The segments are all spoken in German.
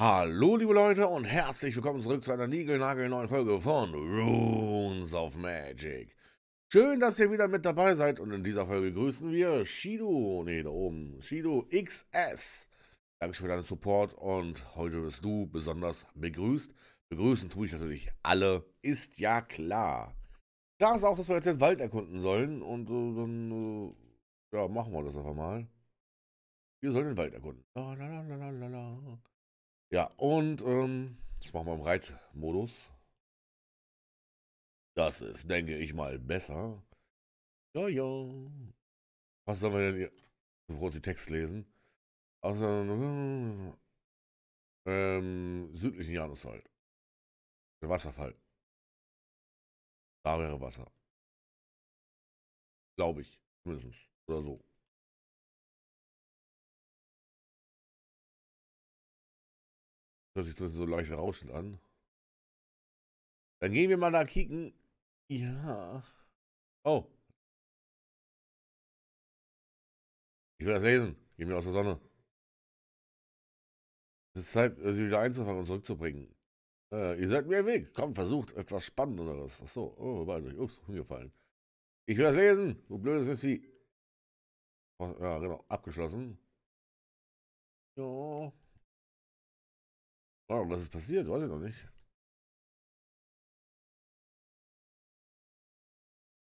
Hallo liebe Leute und herzlich willkommen zurück zu einer neuen Folge von Runes of Magic. Schön, dass ihr wieder mit dabei seid und in dieser Folge grüßen wir Shido, nee da oben, Shido XS. Dankeschön für deinen Support und heute wirst du besonders begrüßt. Begrüßen tue ich natürlich alle, ist ja klar. Klar ist auch, dass wir jetzt den Wald erkunden sollen und äh, dann, äh, ja, machen wir das einfach mal. Wir sollen den Wald erkunden. La, la, ja, und ähm, ich mache mal im Reitmodus. Das ist, denke ich mal, besser. Ja, ja. Was sollen wir denn hier? Ich muss den Text lesen. Aus also, äh, ähm, südlichen Janus halt. Der Wasserfall. Da wäre Wasser. Glaube ich, mindestens. Oder so. Hört sich so leicht rauschend an. Dann gehen wir mal da kicken. Ja. Oh. Ich will das lesen. Geh mir aus der Sonne. Es ist Zeit, äh, sie wieder einzufangen und zurückzubringen. Äh, ihr seid mir im Weg. Komm, versucht etwas Spannenderes. Achso, oh, war durch. Also Ups, umgefallen. Ich will das lesen. Du blödes Missy. Ja, genau. Abgeschlossen. Ja. Wow, was ist passiert? Weiß ich noch nicht.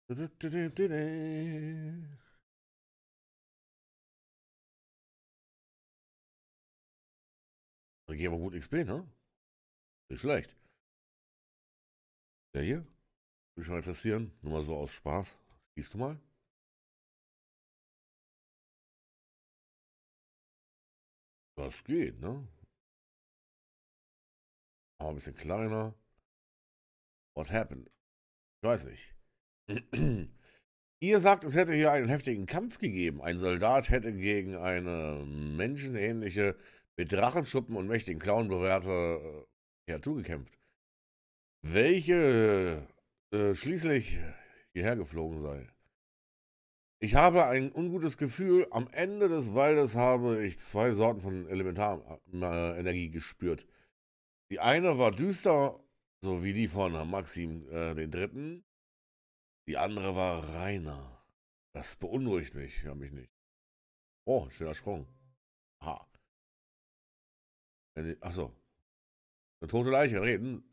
Da geht aber gut XP, ne? Nicht schlecht. Der hier? Würde ich mal interessieren. Nur mal so aus Spaß. Schießt du mal? Das geht, ne? Aber ein bisschen kleiner. What happened? Ich weiß nicht. Ihr sagt, es hätte hier einen heftigen Kampf gegeben. Ein Soldat hätte gegen eine menschenähnliche, mit Drachenschuppen und mächtigen Klauen bewährte Kreatur äh, gekämpft, welche äh, schließlich hierher geflogen sei. Ich habe ein ungutes Gefühl, am Ende des Waldes habe ich zwei Sorten von Elementarenergie äh, gespürt. Die eine war düster, so wie die von Maxim äh, den Dritten. Die andere war reiner. Das beunruhigt mich, ja mich nicht. Oh, schöner Sprung. Ha. Achso. Eine tote Leiche, reden.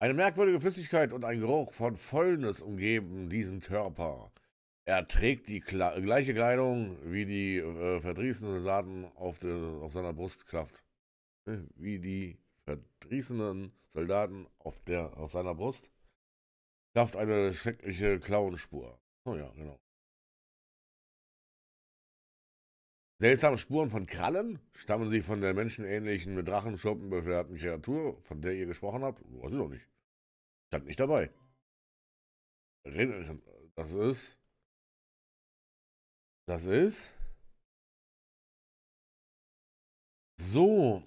Eine merkwürdige Flüssigkeit und ein Geruch von Fäulnis umgeben diesen Körper. Er trägt die Kle gleiche Kleidung wie die äh, verdrießenden Soldaten auf, auf seiner Brustkraft. Äh, wie die verdrießenden äh, Soldaten auf, der, auf seiner Brust klafft eine schreckliche Klauenspur. Oh ja, genau. Seltsame Spuren von Krallen stammen sie von der menschenähnlichen, mit Drachenschuppen befährten Kreatur, von der ihr gesprochen habt? Oh, weiß ich doch nicht. Stand nicht dabei. Das ist. Das ist. So,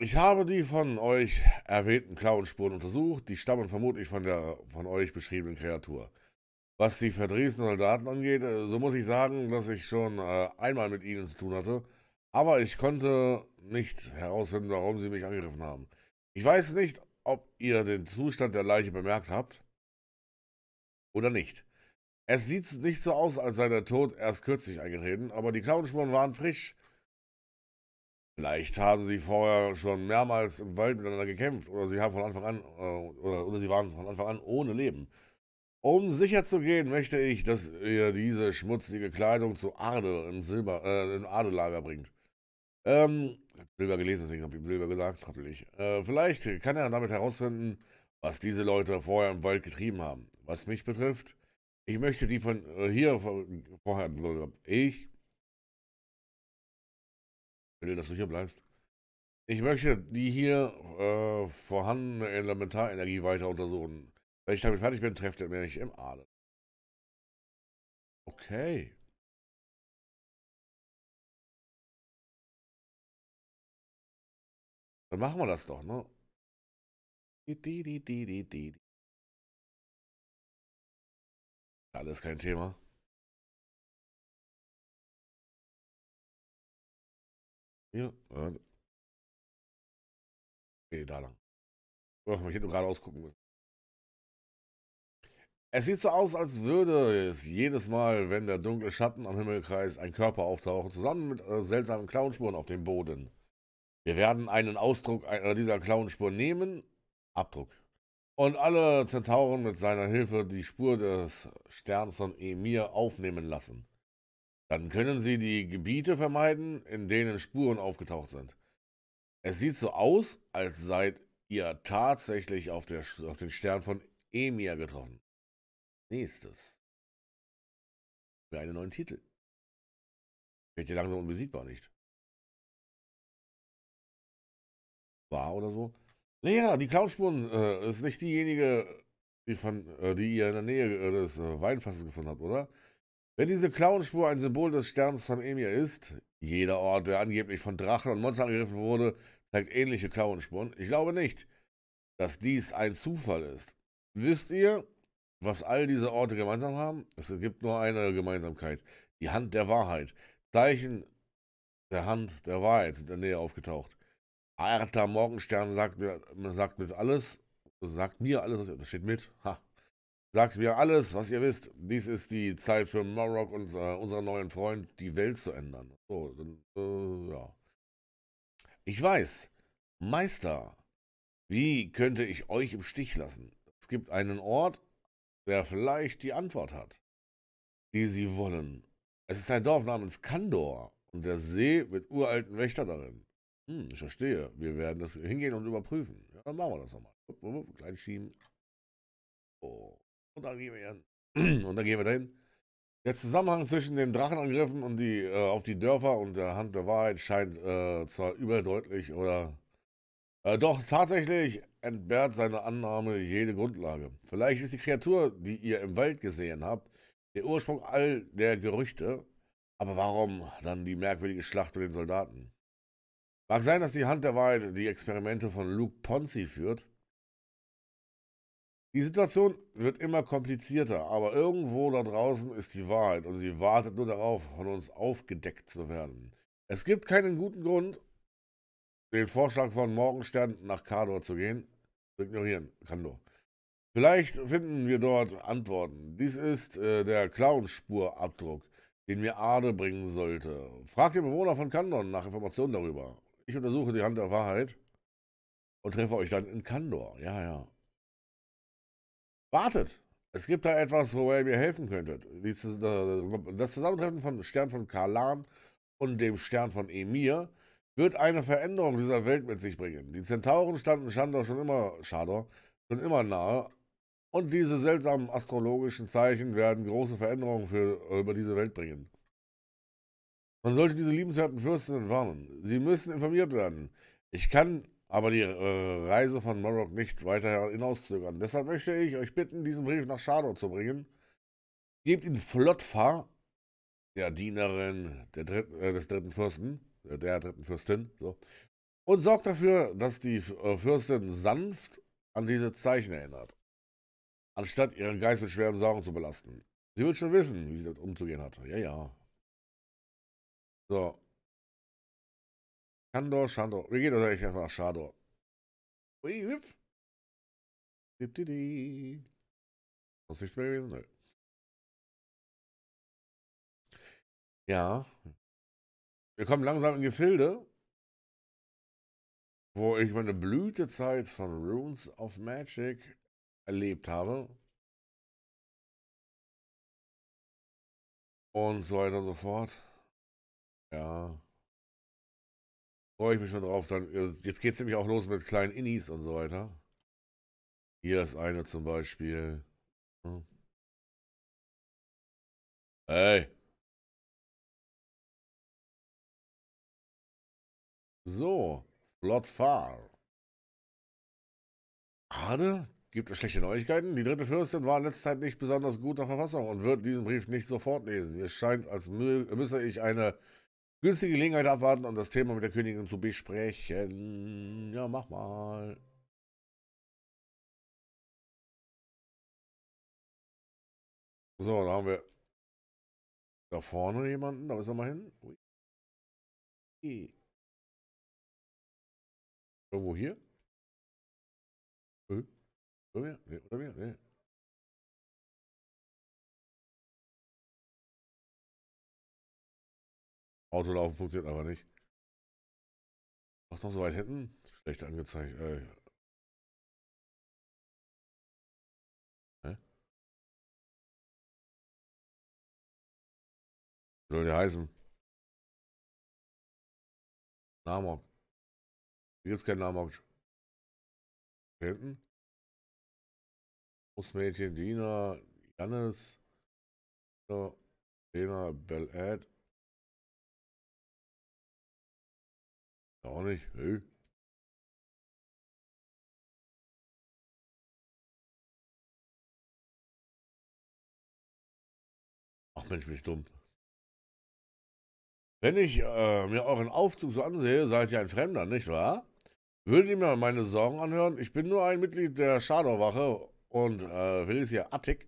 ich habe die von euch erwähnten Klauenspuren untersucht, die stammen vermutlich von der von euch beschriebenen Kreatur. Was die verdrießten Soldaten angeht, äh, so muss ich sagen, dass ich schon äh, einmal mit ihnen zu tun hatte, aber ich konnte nicht herausfinden, warum sie mich angegriffen haben. Ich weiß nicht, ob ihr den Zustand der Leiche bemerkt habt oder nicht. Es sieht nicht so aus, als sei der Tod erst kürzlich eingetreten, aber die Klauenspuren waren frisch Vielleicht haben sie vorher schon mehrmals im Wald miteinander gekämpft oder sie haben von Anfang an äh, oder, oder sie waren von Anfang an ohne Leben. Um sicher zu gehen, möchte ich, dass ihr diese schmutzige Kleidung zu Arde im Silber, äh, im Ardelager bringt. Ähm, Silber gelesen, deswegen habe ich ihm Silber gesagt, trottelig. Äh, vielleicht kann er damit herausfinden, was diese Leute vorher im Wald getrieben haben. Was mich betrifft, ich möchte die von äh, hier vorher, ich will, dass du hier bleibst. Ich möchte die hier äh, vorhandene Elementarenergie weiter untersuchen. Wenn ich damit fertig bin, trefft er mich im Adel. Okay. Dann machen wir das doch, ne? Alles kein Thema. Hier? Nee, da lang. Ach, ich hätte gerade ausgucken müssen. Es sieht so aus, als würde es jedes Mal, wenn der dunkle Schatten am Himmelkreis ein Körper auftauchen, zusammen mit äh, seltsamen Clownspuren auf dem Boden. Wir werden einen Ausdruck einer äh, dieser Clownspuren nehmen, Abdruck, und alle Zentauren mit seiner Hilfe die Spur des Sterns von Emir aufnehmen lassen. Dann können Sie die Gebiete vermeiden, in denen Spuren aufgetaucht sind. Es sieht so aus, als seid ihr tatsächlich auf, der, auf den Stern von Emir getroffen. Nächstes. Für einen neuen Titel. Wird ihr langsam unbesiegbar, nicht? War oder so? Naja, die Clownspuren äh, ist nicht diejenige, die, von, äh, die ihr in der Nähe äh, des äh, Weinfasses gefunden habt, oder? Wenn diese Klauenspur ein Symbol des Sterns von Emir ist, jeder Ort, der angeblich von Drachen und Monstern angegriffen wurde, zeigt ähnliche Klauenspuren. Ich glaube nicht, dass dies ein Zufall ist. Wisst ihr, was all diese Orte gemeinsam haben? Es gibt nur eine Gemeinsamkeit. Die Hand der Wahrheit. Zeichen der Hand der Wahrheit sind in der Nähe aufgetaucht. Arta Morgenstern sagt mir, sagt mit alles, sagt mir alles, das steht mit. Ha, Sagt mir alles, was ihr wisst. Dies ist die Zeit für Morrock und äh, unseren neuen Freund, die Welt zu ändern. So, dann, äh, ja. Ich weiß, Meister, wie könnte ich euch im Stich lassen? Es gibt einen Ort, der vielleicht die Antwort hat, die sie wollen. Es ist ein Dorf namens Kandor und der See mit uralten Wächtern darin. Hm, ich verstehe. Wir werden das hingehen und überprüfen. Ja, dann machen wir das nochmal. Klein schieben. Oh. Und dann gehen wir hin. Und dann gehen wir dahin. Der Zusammenhang zwischen den Drachenangriffen und die, äh, auf die Dörfer und der Hand der Wahrheit scheint äh, zwar überdeutlich oder äh, doch tatsächlich entbehrt seine Annahme jede Grundlage. Vielleicht ist die Kreatur, die ihr im Wald gesehen habt, der Ursprung all der Gerüchte. Aber warum dann die merkwürdige Schlacht mit den Soldaten? Mag sein, dass die Hand der Wahrheit die Experimente von Luke Ponzi führt, die Situation wird immer komplizierter, aber irgendwo da draußen ist die Wahrheit und sie wartet nur darauf, von uns aufgedeckt zu werden. Es gibt keinen guten Grund, den Vorschlag von Morgenstern nach Kador zu gehen, zu ignorieren. Kandor. Vielleicht finden wir dort Antworten. Dies ist äh, der Clownspurabdruck, den mir Ade bringen sollte. Frag den Bewohner von Kandon nach Informationen darüber. Ich untersuche die Hand der Wahrheit und treffe euch dann in Kandor. Ja, ja. Wartet! Es gibt da etwas, wo ihr mir helfen könntet. Äh, das Zusammentreffen von Stern von Kalan und dem Stern von Emir wird eine Veränderung dieser Welt mit sich bringen. Die Zentauren standen Shandor schon immer, Shador, schon immer nahe. Und diese seltsamen astrologischen Zeichen werden große Veränderungen für, äh, über diese Welt bringen. Man sollte diese liebenswerten Fürsten entwarnen. Sie müssen informiert werden. Ich kann aber die äh, Reise von Morrock nicht weiter hinauszögern. Deshalb möchte ich euch bitten, diesen Brief nach Shadow zu bringen. Gebt ihn Flottfahr, der Dienerin der dritten, äh, des dritten Fürsten, äh, der dritten Fürstin, so, und sorgt dafür, dass die äh, Fürstin sanft an diese Zeichen erinnert, anstatt ihren Geist mit schweren Sorgen zu belasten. Sie wird schon wissen, wie sie damit umzugehen hat. Ja, ja. So, Chandor, Chandor. Wir gehen natürlich erstmal nach Ui, hüpf. Dip, di, di. Muss nichts mehr gewesen, nö. Ja. Wir kommen langsam in Gefilde, wo ich meine Blütezeit von Runes of Magic erlebt habe. Und so weiter und so fort. Ja. Freue ich mich schon drauf. Dann, äh, jetzt geht es nämlich auch los mit kleinen Innis und so weiter. Hier ist eine zum Beispiel. Hm. Hey. So, flott Far. Ade, gibt es schlechte Neuigkeiten? Die dritte Fürstin war in letzter Zeit nicht besonders guter Verfassung und wird diesen Brief nicht sofort lesen. Mir scheint, als müsse ich eine günstige Gelegenheit abwarten und das Thema mit der Königin zu besprechen. Ja, mach mal. So, da haben wir da vorne jemanden. Da ist er mal hin. Irgendwo hier? Oder mir? Nee, oder mir? Nee. Autolaufen funktioniert aber nicht. Ach doch, so weit hinten? Schlecht angezeigt. Äh. Wie soll der heißen? Namok. Hier gibt's keinen Namok. Hinten? Großmädchen, Dina, Jannis, Dina, Bel Ed. auch nicht. Hey. Ach Mensch, bin ich dumm. Wenn ich äh, mir euren Aufzug so ansehe, seid ihr ein Fremder, nicht wahr? Würdet ihr mir meine Sorgen anhören? Ich bin nur ein Mitglied der Schadowwache und äh, Felicia Attic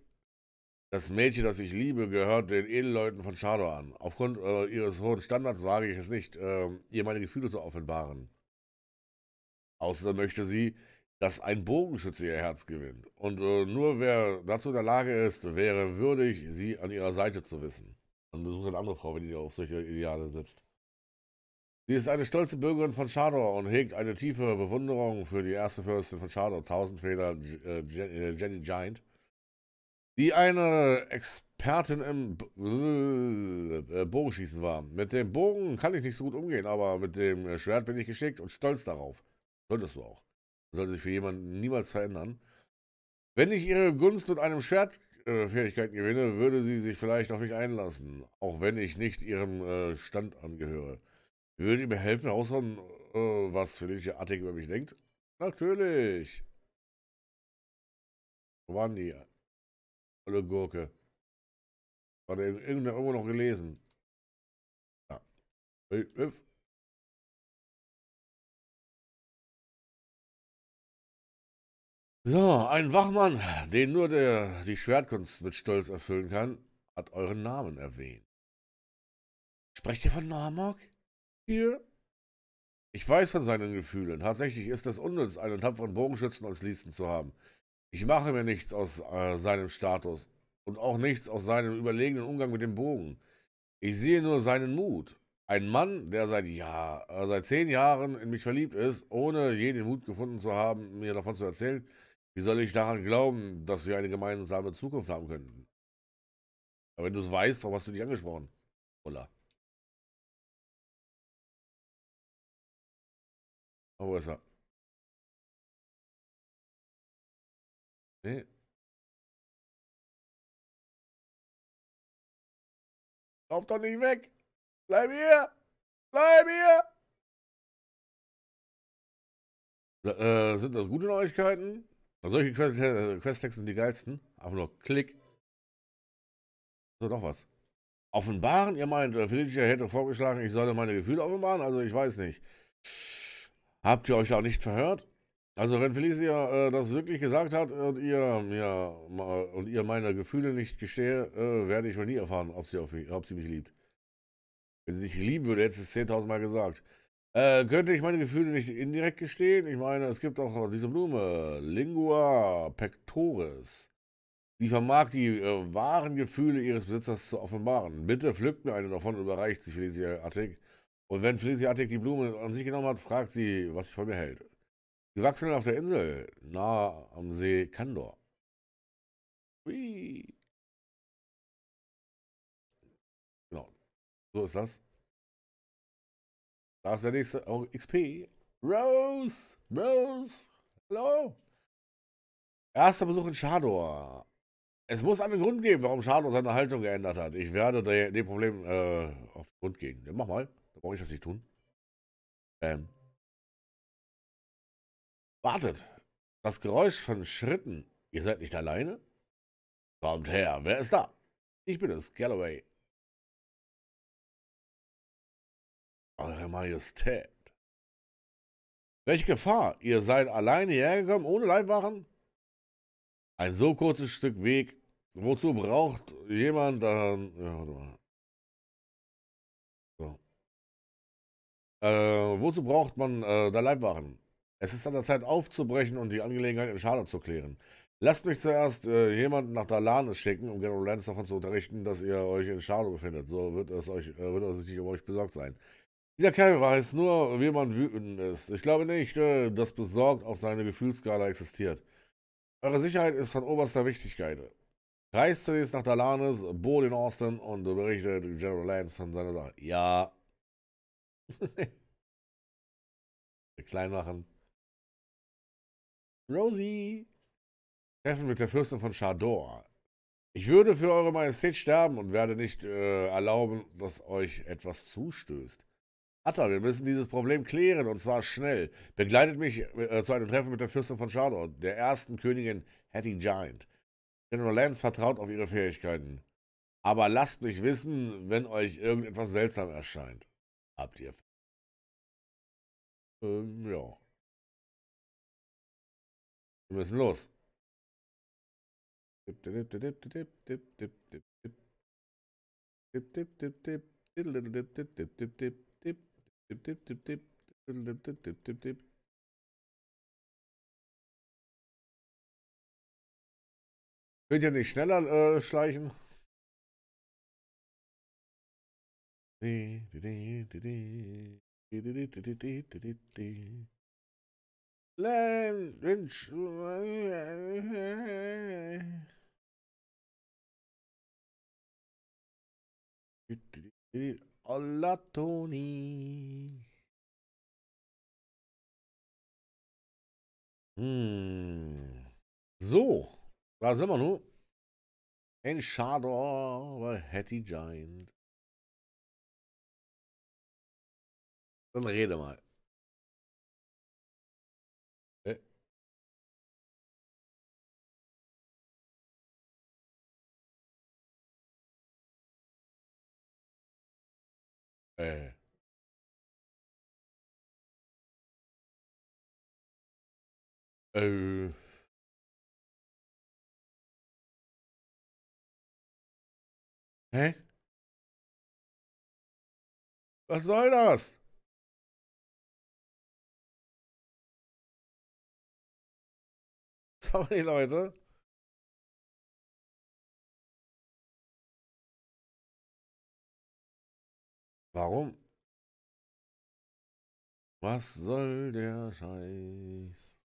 das Mädchen, das ich liebe, gehört den Edelleuten von Shadow an. Aufgrund äh, ihres hohen Standards wage ich es nicht, äh, ihr meine Gefühle zu offenbaren. Außerdem möchte sie, dass ein Bogenschütze ihr Herz gewinnt. Und äh, nur wer dazu in der Lage ist, wäre würdig, sie an ihrer Seite zu wissen. Dann besucht eine andere Frau, wenn die auf solche Ideale sitzt. Sie ist eine stolze Bürgerin von Shadow und hegt eine tiefe Bewunderung für die erste Fürstin von Shadow, Tausendfeder äh, äh, Jenny Giant die eine Expertin im äh, äh, Bogenschießen war. Mit dem Bogen kann ich nicht so gut umgehen, aber mit dem äh, Schwert bin ich geschickt und stolz darauf. Solltest du auch. Sollte sich für jemanden niemals verändern. Wenn ich ihre Gunst mit einem Schwert Fähigkeiten gewinne, würde sie sich vielleicht auf mich einlassen, auch wenn ich nicht ihrem äh, Stand angehöre. Würde ihr mir helfen, auszuhören, äh, was Felicia Attic über mich denkt? Natürlich. Wo waren die? eine Gurke. Hat er irgendwo noch gelesen. Ja. Hüpf. So, ein Wachmann, den nur der, die Schwertkunst mit Stolz erfüllen kann, hat euren Namen erwähnt. Sprecht ihr von Namok? Hier? Ich weiß von seinen Gefühlen. Tatsächlich ist es unnütz, einen tapferen Bogenschützen als Liebsten zu haben. Ich mache mir nichts aus äh, seinem Status und auch nichts aus seinem überlegenen Umgang mit dem Bogen. Ich sehe nur seinen Mut. Ein Mann, der seit, Jahr, äh, seit zehn Jahren in mich verliebt ist, ohne je den Mut gefunden zu haben, mir davon zu erzählen. Wie soll ich daran glauben, dass wir eine gemeinsame Zukunft haben könnten? Aber wenn du es weißt, warum hast du dich angesprochen? Ola. Oh, wo ist er? Nee. Lauf doch nicht weg! Bleib hier! Bleib hier! Äh, sind das gute Neuigkeiten? Solche äh, Questtexte sind die geilsten. Einfach nur Klick. So, noch was. Offenbaren? Ihr meint, äh, Felicia hätte vorgeschlagen, ich solle meine Gefühle offenbaren? Also, ich weiß nicht. Habt ihr euch auch nicht verhört? Also wenn Felicia äh, das wirklich gesagt hat und ihr, ja, und ihr meine Gefühle nicht gestehe, äh, werde ich wohl nie erfahren, ob sie, mich, ob sie mich liebt. Wenn sie dich lieben würde, hätte es 10.000 Mal gesagt. Äh, könnte ich meine Gefühle nicht indirekt gestehen? Ich meine, es gibt auch diese Blume, Lingua pectoris. Sie vermag die äh, wahren Gefühle ihres Besitzers zu offenbaren. Bitte pflückt mir eine davon und überreicht sie Felicia Attic. Und wenn Felicia Attic die Blume an sich genommen hat, fragt sie, was sie von mir hält. Sie wachsen auf der Insel, nahe am See Kandor. Hui. Genau. So ist das. Da ist der nächste oh, XP. Rose! Rose! Hallo! Erster Besuch in Shador. Es muss einen Grund geben, warum Shador seine Haltung geändert hat. Ich werde dem Problem äh, auf den Grund gehen. Ja, mach mal. Da brauche ich das nicht tun. Ähm. Wartet! Das Geräusch von Schritten. Ihr seid nicht alleine? Kommt her, wer ist da? Ich bin es, Galloway. Eure Majestät. Welche Gefahr? Ihr seid alleine hergekommen, ohne Leibwachen? Ein so kurzes Stück Weg. Wozu braucht jemand dann. Ja, warte mal. So. Äh, wozu braucht man äh, da Leibwachen? Es ist an der Zeit aufzubrechen und die Angelegenheit in Schade zu klären. Lasst mich zuerst äh, jemanden nach Dalanis schicken, um General Lance davon zu unterrichten, dass ihr euch in Schade befindet. So wird es euch, äh, wird es nicht um euch besorgt sein. Dieser Kerl weiß nur, wie man wütend ist. Ich glaube nicht, äh, dass besorgt auf seine Gefühlsskala existiert. Eure Sicherheit ist von oberster Wichtigkeit. Reist zunächst nach Dalanis, Bohl in Austin und berichtet General Lance von seiner Sache. Ja. Klein machen. Rosie. Treffen mit der Fürstin von Chador. Ich würde für Eure Majestät sterben und werde nicht äh, erlauben, dass euch etwas zustößt. Atta, wir müssen dieses Problem klären und zwar schnell. Begleitet mich äh, zu einem Treffen mit der Fürstin von Chador, der ersten Königin Hattie Giant. General Lance vertraut auf ihre Fähigkeiten. Aber lasst mich wissen, wenn euch irgendetwas seltsam erscheint. Habt ihr. Ähm, ja. Wir müssen los. Könnt ihr nicht schneller äh, schleichen? Lynch. Olla Toni. Hm. So, da sind wir nun. In Shadow of Hattie Giant. Dann rede mal. Äh. Äh. Hä? Was soll das? Sorry, Leute. Warum? Was soll der Scheiß?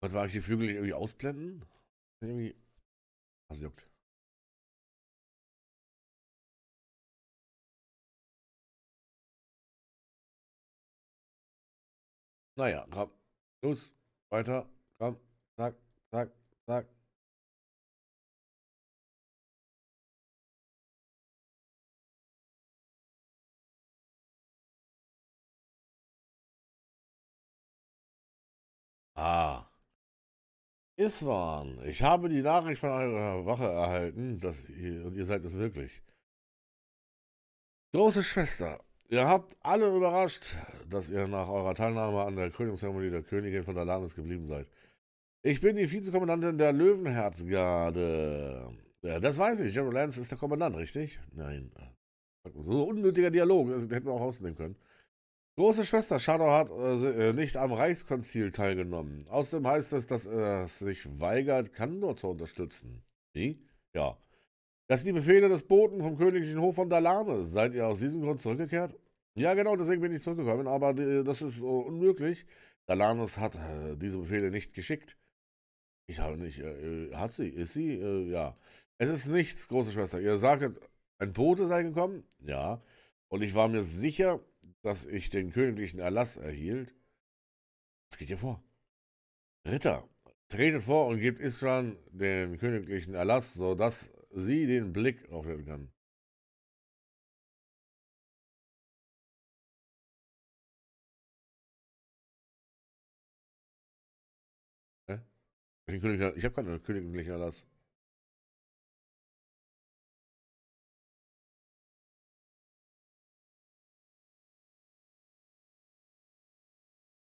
Was war ich die Flügel irgendwie ausblenden? Irgendwie. Was juckt. Naja, komm. Los, weiter. Komm. Zack, zack, zack. Ah. Iswan, ich habe die Nachricht von eurer Wache erhalten, dass ihr, und ihr seid es wirklich. Große Schwester, ihr habt alle überrascht, dass ihr nach eurer Teilnahme an der Krönungszeremonie der Königin von Dalamis geblieben seid. Ich bin die Vizekommandantin der Löwenherzgarde. Ja, das weiß ich, General Lance ist der Kommandant, richtig? Nein. Äh, so unnötiger Dialog, das hätten wir auch rausnehmen können. Große Schwester Shadow hat äh, äh, nicht am Reichskonzil teilgenommen. Außerdem heißt es, dass er äh, sich weigert, Kandor zu unterstützen. Wie? Ja. Das sind die Befehle des Boten vom königlichen Hof von Dalame. Seid ihr aus diesem Grund zurückgekehrt? Ja, genau, deswegen bin ich zurückgekommen, aber äh, das ist äh, unmöglich. Dalames hat äh, diese Befehle nicht geschickt. Ich habe nicht. hat sie? Ist sie? ja. Es ist nichts, große Schwester. Ihr sagtet, ein Bote sei gekommen? Ja. Und ich war mir sicher, dass ich den königlichen Erlass erhielt. Was geht hier vor? Ritter, tretet vor und gibt Istran den königlichen Erlass, sodass sie den Blick aufhören kann. Hä? Ich habe keinen königlichen Erlass.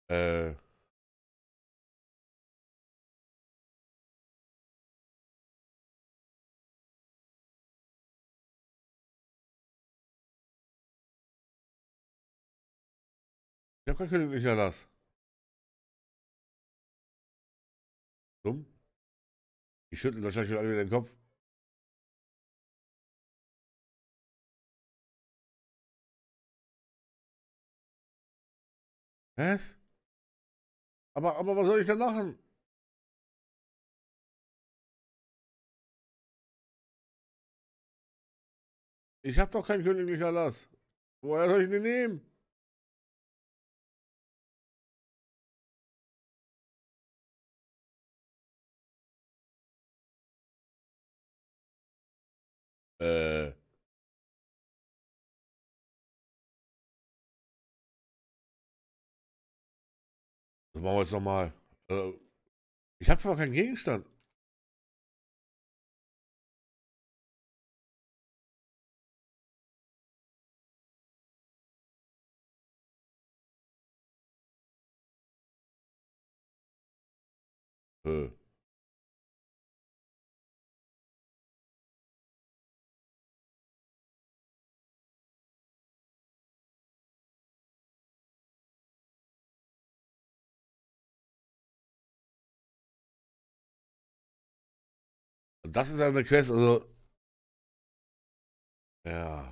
Äh. Ich habe keinen königlichen Erlass. Dumm? Die schütteln wahrscheinlich schon alle wieder den Kopf. Was? Aber, aber was soll ich denn machen? Ich habe doch keinen königlichen Erlass. Woher soll ich den nehmen? Äh. machen wir jetzt nochmal. Äh, ich habe aber keinen Gegenstand. Äh. das ist eine Quest, also. Ja.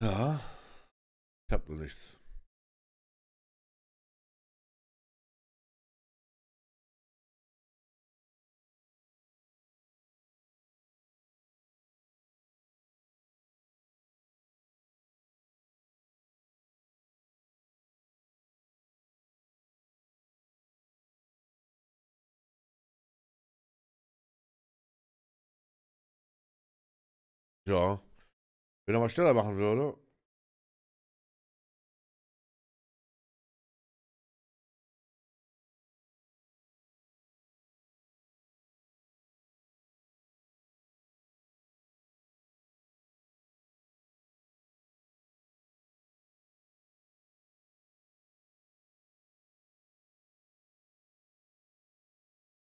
Ja. Ich hab nur nichts. Ja. Wenn er mal schneller machen würde.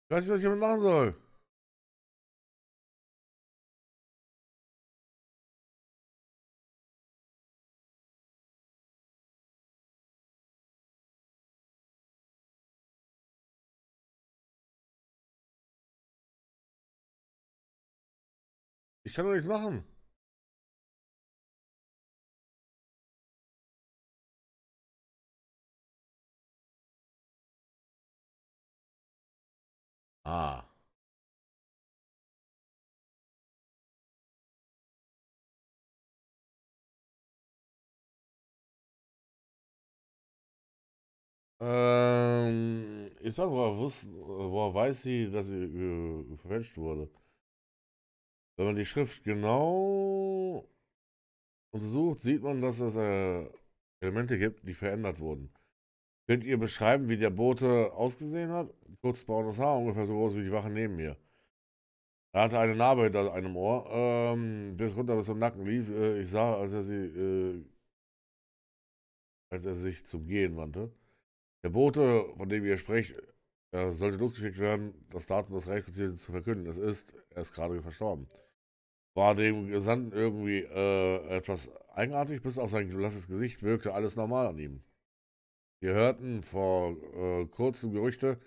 Ich weiß nicht, was ich damit machen soll. Ich kann doch nichts machen. Ah. Ähm, ich sag, woher, wusste, woher weiß sie, dass sie äh, verfälscht wurde? Wenn man die Schrift genau untersucht, sieht man, dass es äh, Elemente gibt, die verändert wurden. Könnt ihr beschreiben, wie der Bote ausgesehen hat? Kurz braunes Haar, ungefähr so groß wie die Wache neben mir. Er hatte eine Narbe hinter einem Ohr, ähm, bis runter bis zum Nacken lief. Äh, ich sah, als er sie, äh, als er sich zum Gehen wandte. Der Bote, von dem ihr sprecht, sollte losgeschickt werden, das Datum des Rechtsbezirks zu verkünden. Es ist, er ist gerade verstorben. War dem Gesandten irgendwie äh, etwas eigenartig, bis auf sein gelasses Gesicht wirkte alles normal an ihm. Wir hörten vor äh, kurzem Gerüchte,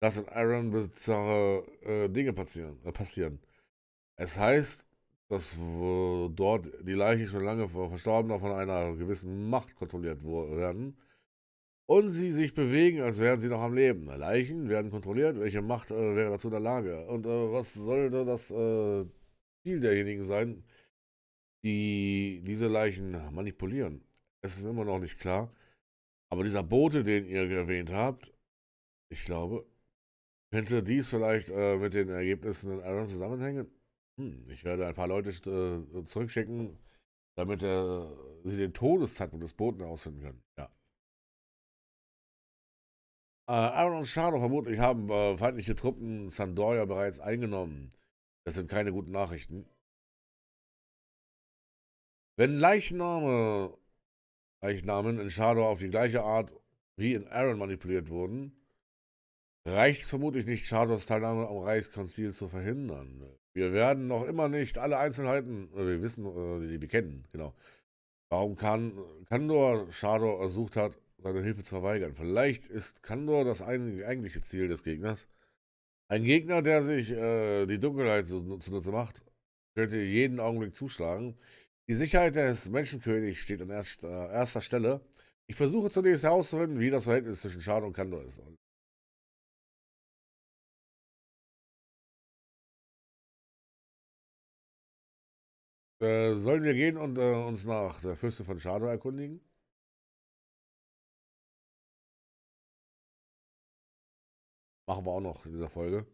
dass in Iron bizarre äh, Dinge passieren, äh, passieren. Es heißt, dass dort die Leichen schon lange vor Verstorbener von einer gewissen Macht kontrolliert werden und sie sich bewegen, als wären sie noch am Leben. Leichen werden kontrolliert. Welche Macht äh, wäre dazu in der Lage? Und äh, was sollte das äh, Ziel derjenigen sein, die diese Leichen manipulieren? Es ist immer noch nicht klar. Aber dieser Bote, den ihr erwähnt habt, ich glaube, könnte dies vielleicht äh, mit den Ergebnissen in Iron zusammenhängen? Hm, ich werde ein paar Leute äh, zurückschicken, damit äh, sie den Todeszeitpunkt des Boten ausfinden können. Ja. Äh, Aaron und Shadow vermutlich haben äh, feindliche Truppen Sandoria bereits eingenommen. Das sind keine guten Nachrichten. Wenn Leichname, Leichnamen in Shadow auf die gleiche Art wie in Aaron manipuliert wurden, reicht es vermutlich nicht, Shadows Teilnahme am Reichskonzil zu verhindern. Wir werden noch immer nicht alle Einzelheiten, äh, wir wissen, äh, die wir kennen, genau. Warum kann Kandor Shadow ersucht hat, seine Hilfe zu verweigern. Vielleicht ist Kandor das eigentliche Ziel des Gegners. Ein Gegner, der sich äh, die Dunkelheit zunutze macht, könnte jeden Augenblick zuschlagen. Die Sicherheit des Menschenkönigs steht an erster, äh, erster Stelle. Ich versuche zunächst herauszufinden, wie das Verhältnis zwischen Schad und Kandor ist. Äh, sollen wir gehen und äh, uns nach der Fürste von Shadow erkundigen? Machen wir auch noch in dieser Folge.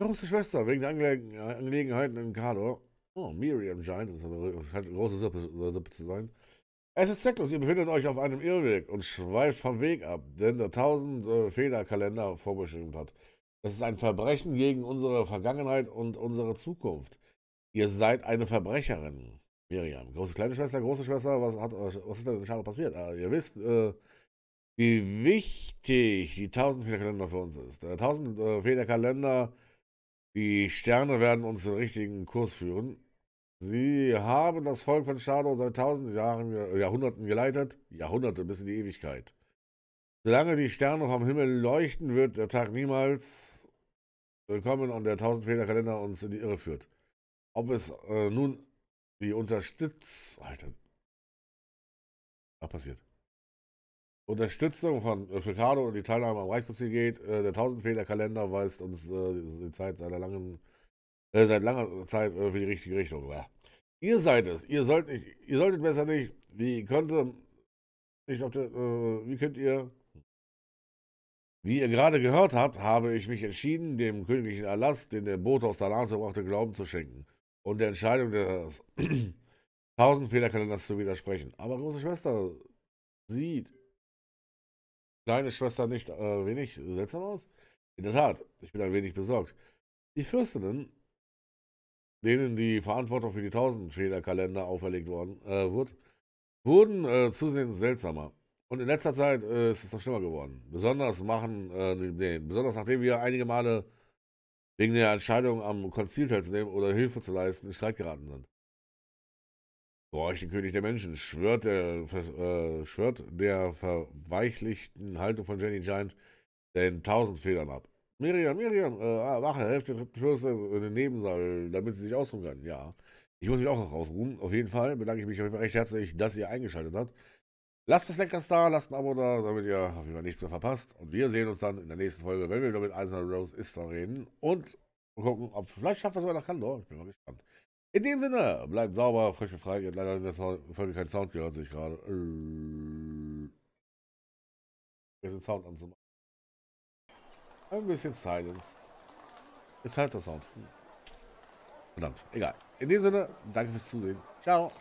Große Schwester, wegen der Angele äh, Angelegenheiten in Kador. Oh, Miriam Giant, das scheint eine große Suppe, äh, Suppe zu sein. Es ist zwecklos, ihr befindet euch auf einem Irrweg und schweift vom Weg ab, den der 1000 äh, Federkalender vorbestimmt hat. Das ist ein Verbrechen gegen unsere Vergangenheit und unsere Zukunft. Ihr seid eine Verbrecherin. Miriam, große kleine Schwester, große Schwester, was, hat, was ist denn Schade passiert? Ah, ihr wisst, äh, wie wichtig die Tausendfederkalender für uns ist. Der äh, Tausendfederkalender, äh, die Sterne werden uns den richtigen Kurs führen. Sie haben das Volk von Shadow seit tausend Jahren, äh, Jahrhunderten geleitet, Jahrhunderte bis in die Ewigkeit. Solange die Sterne vom Himmel leuchten, wird der Tag niemals willkommen und der Tausendfederkalender uns in die Irre führt. Ob es äh, nun die Unterstützung... Alter. Was passiert? Unterstützung von äh, Ricardo und die Teilnahme am Reichskonzil geht. Äh, der Tausendfehler-Kalender weist uns äh, die Zeit seiner langen, äh, seit langer Zeit äh, für die richtige Richtung. Ja. Ihr seid es. Ihr, sollt nicht, ihr solltet besser nicht. Wie konnte nicht auf der, äh, wie könnt ihr? Wie ihr gerade gehört habt, habe ich mich entschieden, dem königlichen Erlass, den der Bote aus Dalanzo brachte, Glauben zu schenken und der Entscheidung des Tausendfehlerkalenders zu widersprechen. Aber große Schwester sieht kleine Schwester nicht äh, wenig seltsam aus? In der Tat, ich bin ein wenig besorgt. Die Fürstinnen, denen die Verantwortung für die Tausendfehlerkalender auferlegt worden äh, wurde, wurden äh, zusehends seltsamer. Und in letzter Zeit äh, ist es noch schlimmer geworden. Besonders machen, äh, ne, nee, besonders nachdem wir einige Male wegen der Entscheidung am Konzil teilzunehmen oder Hilfe zu leisten in Streit geraten sind. Rohr ich den König der Menschen, schwört, äh, äh, schwört der verweichlichten Haltung von Jenny Giant den tausend Federn ab. Miriam, Miriam, äh, ah, wache, der dritten Fürsten in äh, den Nebensaal, damit sie sich ausruhen kann. Ja, ich muss mich auch noch ausruhen. Auf jeden Fall bedanke ich mich recht herzlich, dass ihr eingeschaltet habt. Lasst das Leckers da, lasst ein Abo da, damit ihr auf jeden Fall nichts mehr verpasst. Und wir sehen uns dann in der nächsten Folge, wenn wir wieder mit Eisner Rose Istra reden und gucken, ob vielleicht schafft es sogar nach Kandor. Ich bin mal gespannt. In dem Sinne, bleibt sauber, frische Frage. Leider hat das Folge kein Sound gehört, sich gerade. Wir äh. sind Sound anzumachen. Ein bisschen Silence. Ist halt der Sound. Verdammt, egal. In dem Sinne, danke fürs Zusehen. Ciao.